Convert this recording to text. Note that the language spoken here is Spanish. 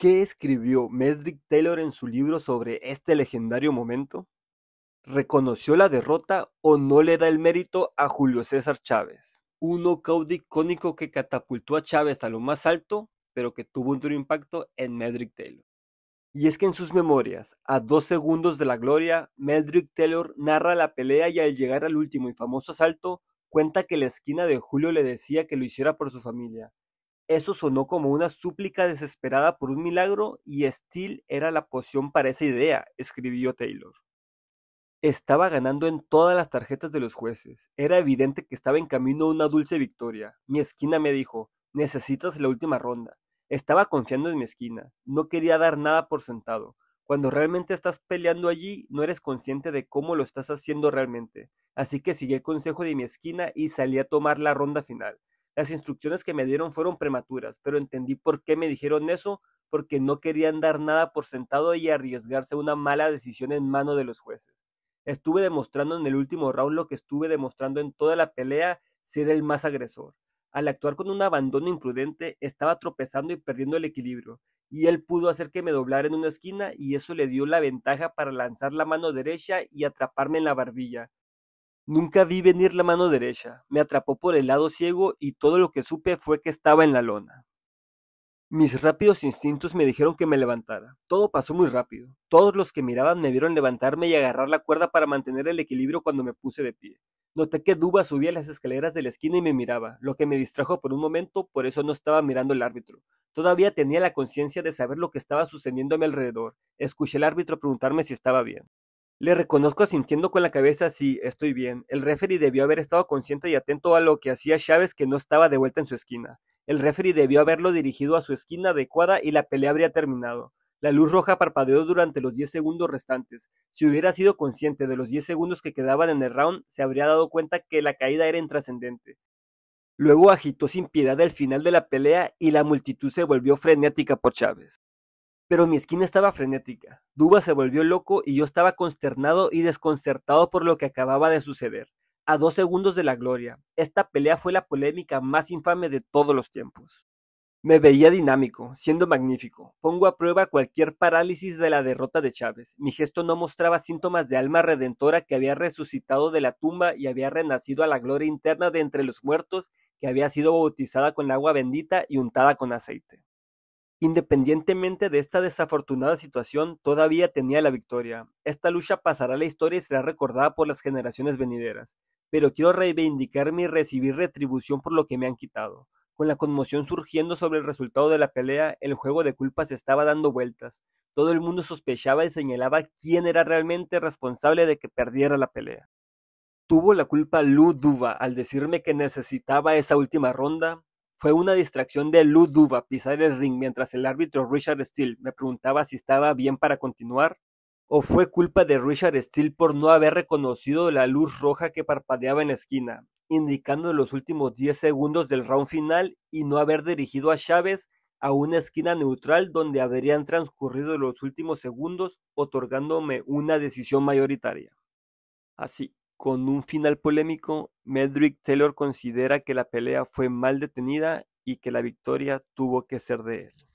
¿Qué escribió Medrick Taylor en su libro sobre este legendario momento? ¿Reconoció la derrota o no le da el mérito a Julio César Chávez? uno knockout icónico que catapultó a Chávez a lo más alto, pero que tuvo un duro impacto en Medrick Taylor. Y es que en sus memorias, a dos segundos de la gloria, Medrick Taylor narra la pelea y al llegar al último y famoso asalto, cuenta que la esquina de Julio le decía que lo hiciera por su familia, eso sonó como una súplica desesperada por un milagro y Steel era la poción para esa idea, escribió Taylor. Estaba ganando en todas las tarjetas de los jueces. Era evidente que estaba en camino a una dulce victoria. Mi esquina me dijo, necesitas la última ronda. Estaba confiando en mi esquina. No quería dar nada por sentado. Cuando realmente estás peleando allí, no eres consciente de cómo lo estás haciendo realmente. Así que seguí el consejo de mi esquina y salí a tomar la ronda final las instrucciones que me dieron fueron prematuras, pero entendí por qué me dijeron eso, porque no querían dar nada por sentado y arriesgarse una mala decisión en mano de los jueces. Estuve demostrando en el último round lo que estuve demostrando en toda la pelea, ser el más agresor. Al actuar con un abandono imprudente, estaba tropezando y perdiendo el equilibrio, y él pudo hacer que me doblara en una esquina y eso le dio la ventaja para lanzar la mano derecha y atraparme en la barbilla. Nunca vi venir la mano derecha, me atrapó por el lado ciego y todo lo que supe fue que estaba en la lona. Mis rápidos instintos me dijeron que me levantara. Todo pasó muy rápido. Todos los que miraban me vieron levantarme y agarrar la cuerda para mantener el equilibrio cuando me puse de pie. Noté que Duba subía las escaleras de la esquina y me miraba, lo que me distrajo por un momento, por eso no estaba mirando el árbitro. Todavía tenía la conciencia de saber lo que estaba sucediendo a mi alrededor. Escuché al árbitro preguntarme si estaba bien. Le reconozco asintiendo con la cabeza, sí, estoy bien. El referee debió haber estado consciente y atento a lo que hacía Chávez que no estaba de vuelta en su esquina. El referee debió haberlo dirigido a su esquina adecuada y la pelea habría terminado. La luz roja parpadeó durante los 10 segundos restantes. Si hubiera sido consciente de los 10 segundos que quedaban en el round, se habría dado cuenta que la caída era intrascendente. Luego agitó sin piedad el final de la pelea y la multitud se volvió frenética por Chávez pero mi esquina estaba frenética. Duba se volvió loco y yo estaba consternado y desconcertado por lo que acababa de suceder. A dos segundos de la gloria, esta pelea fue la polémica más infame de todos los tiempos. Me veía dinámico, siendo magnífico. Pongo a prueba cualquier parálisis de la derrota de Chávez. Mi gesto no mostraba síntomas de alma redentora que había resucitado de la tumba y había renacido a la gloria interna de entre los muertos, que había sido bautizada con agua bendita y untada con aceite. Independientemente de esta desafortunada situación, todavía tenía la victoria. Esta lucha pasará a la historia y será recordada por las generaciones venideras. Pero quiero reivindicarme y recibir retribución por lo que me han quitado. Con la conmoción surgiendo sobre el resultado de la pelea, el juego de culpas estaba dando vueltas. Todo el mundo sospechaba y señalaba quién era realmente responsable de que perdiera la pelea. ¿Tuvo la culpa Lu al decirme que necesitaba esa última ronda? Fue una distracción de Lou Duva pisar el ring mientras el árbitro Richard Steele me preguntaba si estaba bien para continuar. ¿O fue culpa de Richard Steele por no haber reconocido la luz roja que parpadeaba en la esquina, indicando los últimos 10 segundos del round final y no haber dirigido a Chávez a una esquina neutral donde habrían transcurrido los últimos segundos, otorgándome una decisión mayoritaria? Así, con un final polémico, Medrick Taylor considera que la pelea fue mal detenida y que la victoria tuvo que ser de él.